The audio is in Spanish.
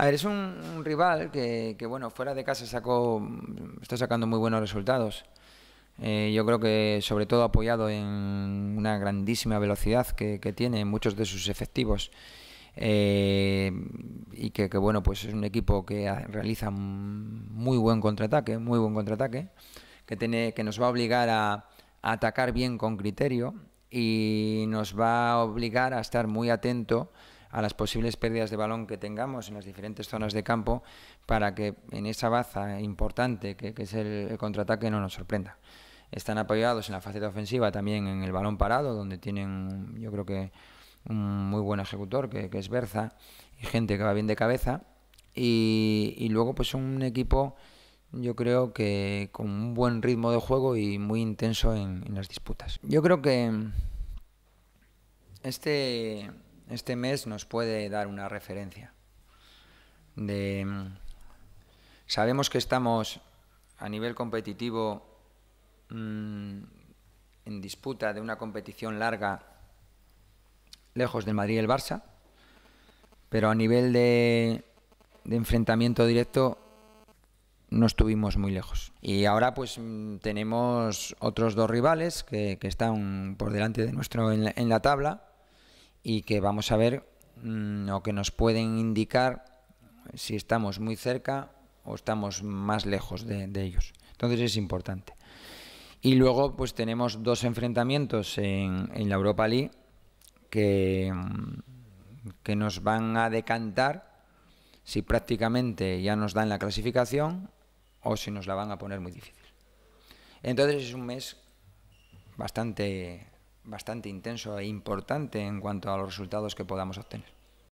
A ver, es un, rival que, bueno, fuera de casa sacó, mm, está sacando muy buenos resultados. Eh, yo creo que sobre todo apoyado en una grandísima velocidad que, tiene muchos de sus efectivos. Eh, y que, bueno, pues es un equipo que realiza muy buen contraataque, muy buen contraataque, que, tiene, que nos va a obligar a, a atacar bien con criterio y nos va a obligar a estar muy atento a las posibles pérdidas de balón que tengamos en las diferentes zonas de campo para que en esa baza importante que, es el, contraataque no nos sorprenda están apoyados en la faceta ofensiva también en el balón parado, donde tienen, yo creo que un muy buen ejecutor, que, es Berza, y gente que va bien de cabeza. Y, luego, pues un equipo, yo creo que con un buen ritmo de juego y muy intenso en las disputas. Yo creo que este este mes nos puede dar una referencia. De, mm, sabemos que estamos a nivel competitivo mm, en disputa de una competición larga lejos del Madrid y el Barça, pero a nivel de, enfrentamiento directo no estuvimos muy lejos. Y ahora pues mm, tenemos otros dos rivales que, están por delante de nuestro en la tabla y que vamos a ver mm, o que nos pueden indicar si estamos muy cerca o estamos más lejos de, ellos. Entonces es importante. Y luego pues tenemos dos enfrentamientos en, la Europa League que, mm, que, nos van a decantar si prácticamente ya nos dan la clasificación o si nos la van a poner muy difícil. Entonces es un mes bastante bastante intenso e importante en cuanto a los resultados que podamos obtener.